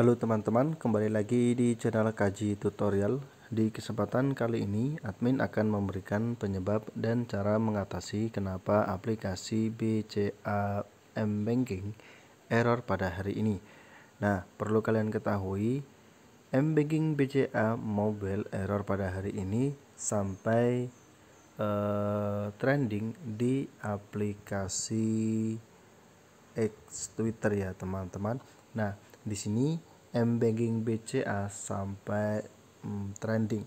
Halo teman-teman, kembali lagi di channel Kaji Tutorial. Di kesempatan kali ini, admin akan memberikan penyebab dan cara mengatasi kenapa aplikasi BCA M Banking error pada hari ini. Nah, perlu kalian ketahui, M Banking BCA Mobile error pada hari ini sampai uh, trending di aplikasi X Twitter ya, teman-teman. Nah, di sini M banking BCA sampai hmm, trending.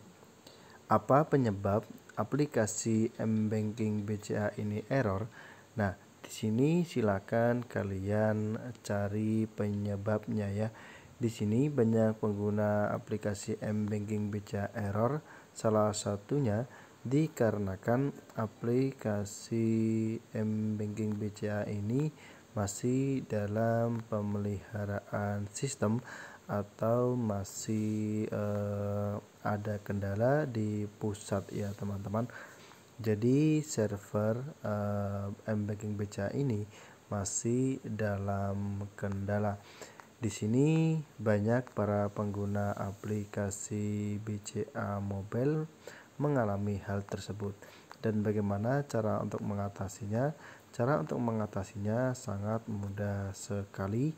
Apa penyebab aplikasi M banking BCA ini error? Nah, di sini silakan kalian cari penyebabnya ya. Di sini banyak pengguna aplikasi M banking BCA error, salah satunya dikarenakan aplikasi M banking BCA ini masih dalam pemeliharaan sistem atau masih eh, ada kendala di pusat ya teman-teman jadi server eh, mbanking BCA ini masih dalam kendala di sini banyak para pengguna aplikasi BCA mobile mengalami hal tersebut dan bagaimana cara untuk mengatasinya Cara untuk mengatasinya sangat mudah sekali.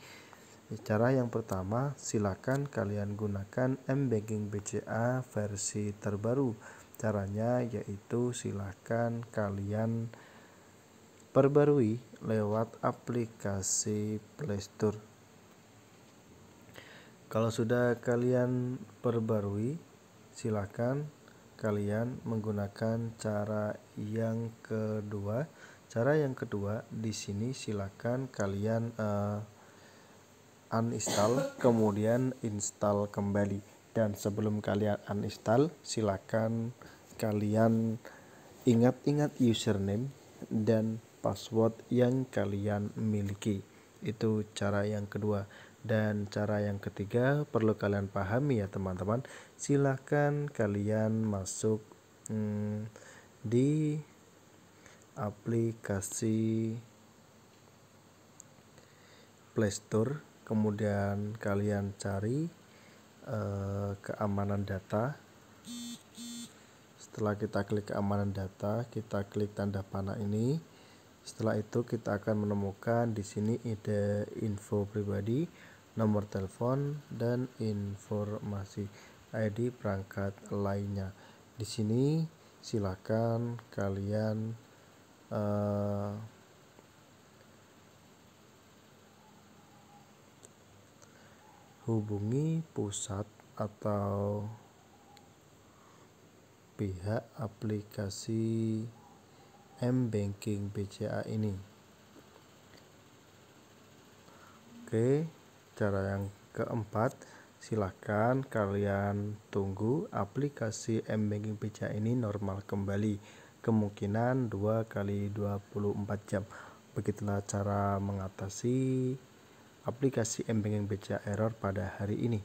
Cara yang pertama, silakan kalian gunakan mBanking BCA versi terbaru. Caranya yaitu silakan kalian perbarui lewat aplikasi Playstore. Kalau sudah kalian perbarui, silakan kalian menggunakan cara yang kedua Cara yang kedua, di sini silakan kalian uh, uninstall kemudian install kembali dan sebelum kalian uninstall silakan kalian ingat-ingat username dan password yang kalian miliki. Itu cara yang kedua. Dan cara yang ketiga perlu kalian pahami ya teman-teman. silahkan kalian masuk hmm, di aplikasi Playstore kemudian kalian cari eh, keamanan data setelah kita klik keamanan data kita klik tanda panah ini setelah itu kita akan menemukan di sini ide info pribadi nomor telepon dan informasi ID perangkat lainnya di sini silakan kalian uh, hubungi pusat atau pihak aplikasi M Banking BCA ini. Oke, cara yang keempat, silahkan kalian tunggu aplikasi M Banking BCA ini normal kembali kemungkinan 2 kali 24 jam begitulah cara mengatasi aplikasi embanking BCA error pada hari ini